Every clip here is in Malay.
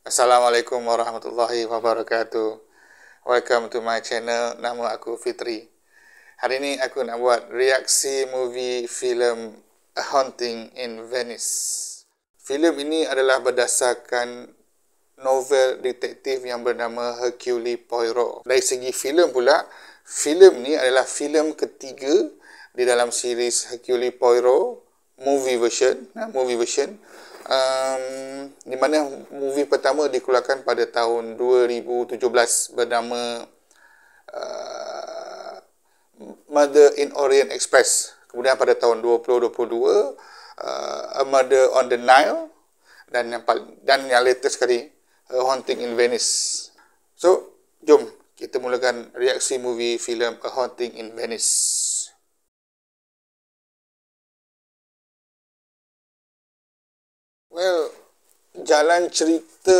Assalamualaikum warahmatullahi wabarakatuh. Welcome to my channel. Nama aku Fitri. Hari ini aku nak buat reaksi movie film A Haunting in Venice. Film ini adalah berdasarkan novel detektif yang bernama Hercule Poirot. Dari segi filem pula, filem ni adalah filem ketiga di dalam series Hercule Poirot movie version. movie version. Um, di mana movie pertama dikeluarkan pada tahun 2017 bernama uh, Mother in Orient Express. Kemudian pada tahun 2022 uh, A Murder on the Nile dan yang paling, dan yang latest sekali A Haunting in Venice. So, jom kita mulakan reaksi movie filem A Haunting in Venice. jalan cerita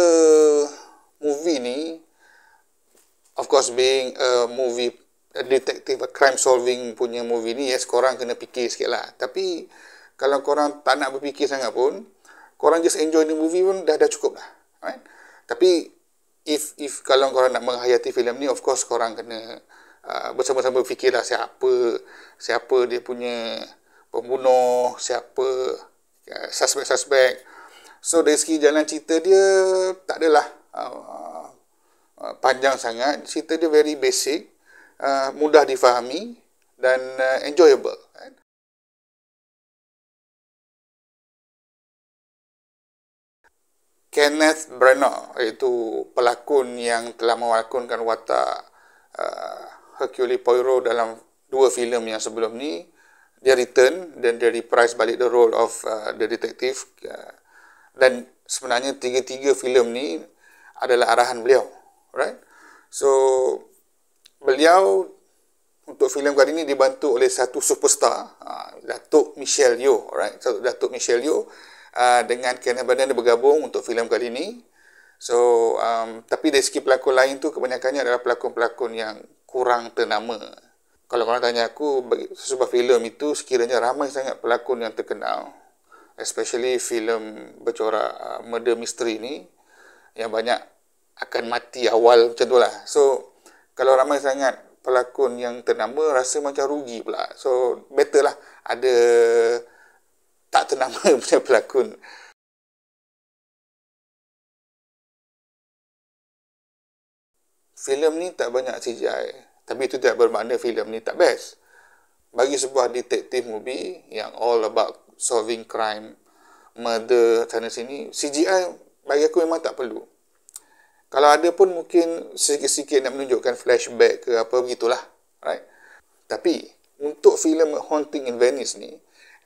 movie ni of course being a movie a detective a crime solving punya movie ni yes korang kena fikir sikit lah tapi kalau korang tak nak berfikir sangat pun korang just enjoy the movie pun dah dah cukup lah right tapi if if kalau korang nak menghayati filem ni of course korang kena uh, bersama-sama berfikir lah siapa siapa dia punya pembunuh siapa suspek-suspek uh, So dari segi jalan cerita dia tak adalah uh, ah, uh, ah, panjang sangat. Cerita dia very basic, uh, mudah difahami dan uh, enjoyable. Kan? Kenneth Branagh iaitu pelakon yang telah mewakilkan watak uh, Hercule Poirot dalam dua filem yang sebelum ni dia return dan dia reprise balik the role of uh, the detective dan sebenarnya tiga-tiga filem ni adalah arahan beliau right so beliau untuk filem kali ini dibantu oleh satu superstar ha, Datuk Michelle Yeoh right Datuk Michelle Yeoh ha, dengan Kenneth Branagh bergabung untuk filem kali ini so um, tapi dari segi pelakon lain tu kebanyakannya adalah pelakon-pelakon yang kurang ternama kalau orang tanya aku sebuah filem itu sekiranya ramai sangat pelakon yang terkenal especially filem bercorak uh, murder mystery ni yang banyak akan mati awal macam tu lah. So, kalau ramai sangat pelakon yang ternama rasa macam rugi pula. So, better lah ada tak ternama punya pelakon. Filem ni tak banyak CGI. Tapi itu tidak bermakna filem ni tak best. Bagi sebuah detektif movie yang all about solving crime, murder sana sini, CGI bagi aku memang tak perlu. Kalau ada pun mungkin sikit-sikit nak menunjukkan flashback ke apa begitulah. Right? Tapi untuk filem Haunting in Venice ni,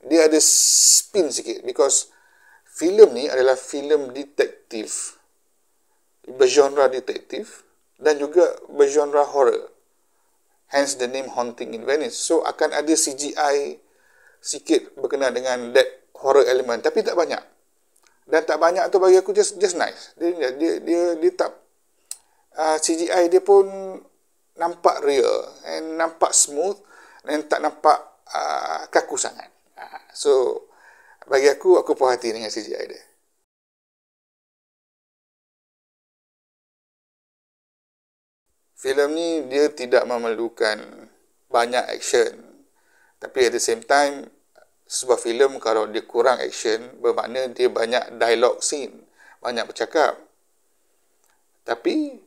dia ada spin sikit because filem ni adalah filem detektif bergenre detektif dan juga bergenre horror. Hence the name Haunting in Venice. So akan ada CGI sikit berkenaan dengan that horror element tapi tak banyak dan tak banyak tu bagi aku just just nice dia dia dia, dia, dia tak uh, ah, CGI dia pun nampak real and nampak smooth dan tak nampak uh, kaku sangat uh, so bagi aku aku puas hati dengan CGI dia filem ni dia tidak memerlukan banyak action tapi at the same time sebuah filem kalau dia kurang action bermakna dia banyak dialog scene banyak bercakap tapi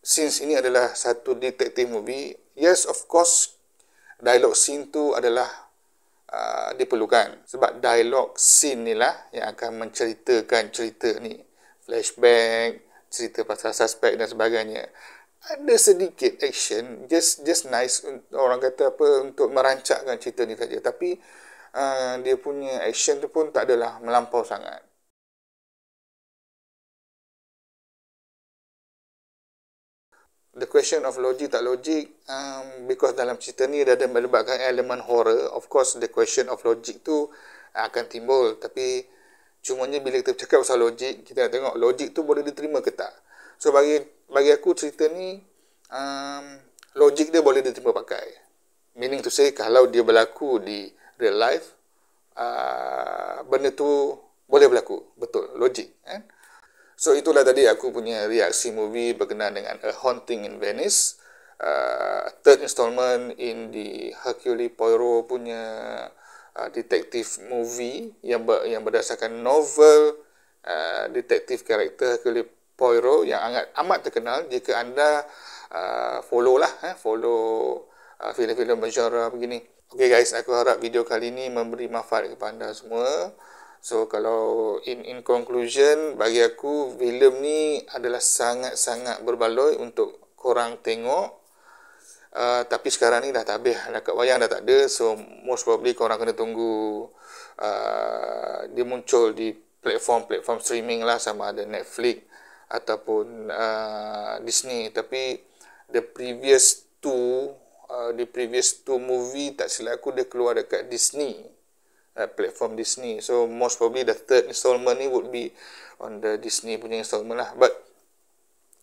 since ini adalah satu detective movie yes of course dialog scene tu adalah uh, diperlukan sebab dialog scene ni lah yang akan menceritakan cerita ni flashback cerita pasal suspek dan sebagainya ada sedikit action just just nice orang kata apa untuk merancakkan cerita ni saja tapi uh, dia punya action tu pun tak adalah melampau sangat. The question of logic tak logic, um, because dalam cerita ni dia ada melibatkan elemen horror. Of course the question of logic tu akan timbul tapi cumanya bila kita cakap pasal logik kita nak tengok logic tu boleh diterima ke tak. So bagi bagi aku cerita ni um, logik dia boleh diterima pakai. Meaning to say kalau dia berlaku di real life uh, benda tu boleh berlaku betul logik eh? so itulah tadi aku punya reaksi movie berkenaan dengan A Haunting in Venice uh, third installment in the Hercule Poirot punya uh, detective movie yang ber, yang berdasarkan novel uh, detective karakter Hercule Poirot yang sangat amat terkenal jika anda uh, follow lah eh, follow uh, filem-filem bergenre begini Okay guys, aku harap video kali ini memberi manfaat kepada anda semua. So kalau in in conclusion bagi aku filem ni adalah sangat-sangat berbaloi untuk korang tengok. Uh, tapi sekarang ni dah tak habis dah wayang dah tak ada so most probably korang kena tunggu uh, dia muncul di platform-platform streaming lah sama ada Netflix ataupun uh, Disney tapi the previous two uh, the previous two movie tak silap aku dia keluar dekat Disney uh, platform Disney so most probably the third installment ni would be on the Disney punya installment lah but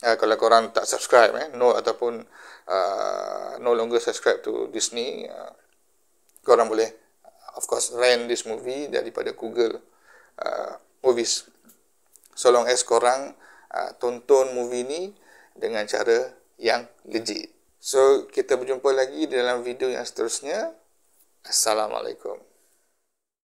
uh, kalau korang tak subscribe eh no ataupun uh, no longer subscribe to Disney uh, korang boleh of course rent this movie daripada Google uh, movies so long as korang uh, tonton movie ni dengan cara yang legit So, kita berjumpa lagi dalam video yang seterusnya. Assalamualaikum.